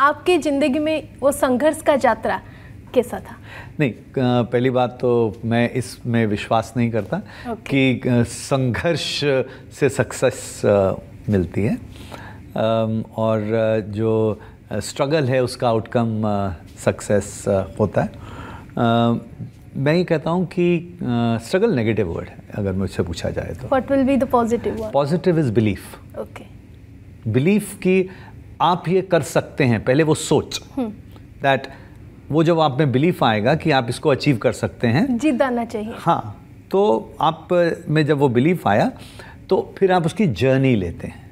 आपकी ज़िंदगी में वो संघर्ष का यात्रा कैसा था नहीं पहली बात तो मैं इसमें विश्वास नहीं करता okay. कि संघर्ष से सक्सेस मिलती है और जो स्ट्रगल है उसका आउटकम सक्सेस होता है मैं ये कहता हूँ कि स्ट्रगल नेगेटिव वर्ड है अगर मुझसे पूछा जाए तो what will be the positive positive is belief okay belief की आप ये कर सकते हैं पहले वो सोच दैट हम्म। वो जब आप में बिलीफ आएगा कि आप इसको अचीव कर सकते हैं जीत आना चाहिए हाँ तो आप में जब वो बिलीफ आया तो फिर आप उसकी जर्नी लेते हैं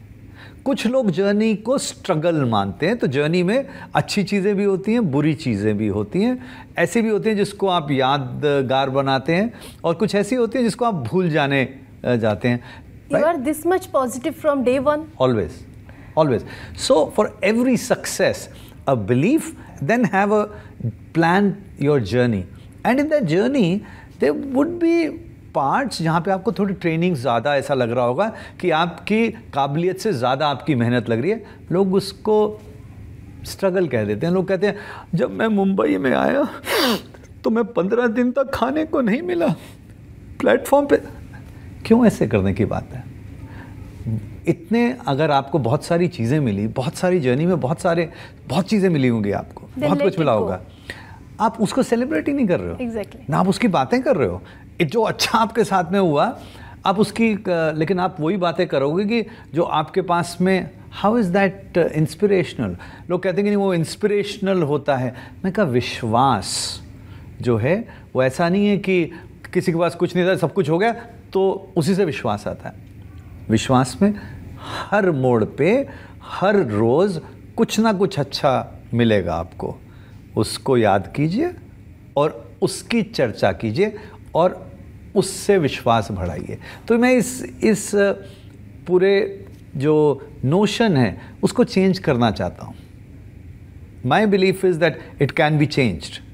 कुछ लोग जर्नी को स्ट्रगल मानते हैं तो जर्नी में अच्छी चीज़ें भी होती हैं बुरी चीज़ें भी होती हैं ऐसी भी होती हैं जिसको आप यादगार बनाते हैं और कुछ ऐसी होती हैं जिसको आप भूल जाने जाते हैं you are this much positive from day one always always. So for every success, a belief, then have a plan your journey. And in that journey, there would be parts जहाँ पे आपको थोड़ी ट्रेनिंग ज़्यादा ऐसा लग रहा होगा कि आपकी काबिलियत से ज़्यादा आपकी मेहनत लग रही है लोग उसको स्ट्रगल कह देते हैं लोग कहते हैं जब मैं मुंबई में आया तो मैं पंद्रह दिन तक खाने को नहीं मिला प्लेटफॉर्म पे क्यों ऐसे करने की बात है इतने अगर आपको बहुत सारी चीज़ें मिली बहुत सारी जर्नी में बहुत सारे बहुत चीज़ें मिली होंगी आपको बहुत कुछ मिला होगा आप उसको सेलिब्रेट ही नहीं कर रहे हो exactly. ना आप उसकी बातें कर रहे हो जो अच्छा आपके साथ में हुआ आप उसकी लेकिन आप वही बातें करोगे कि जो आपके पास में हाउ इज़ दैट इंस्पिरेशनल लोग कहते हैं कि नहीं वो इंस्पिरेशनल होता है मैं कहा विश्वास जो है वो ऐसा नहीं है कि किसी के पास कुछ नहीं था सब कुछ हो गया तो उसी से विश्वास आता है विश्वास में हर मोड़ पे हर रोज़ कुछ ना कुछ अच्छा मिलेगा आपको उसको याद कीजिए और उसकी चर्चा कीजिए और उससे विश्वास बढ़ाइए तो मैं इस इस पूरे जो नोशन है उसको चेंज करना चाहता हूँ my belief is that it can be changed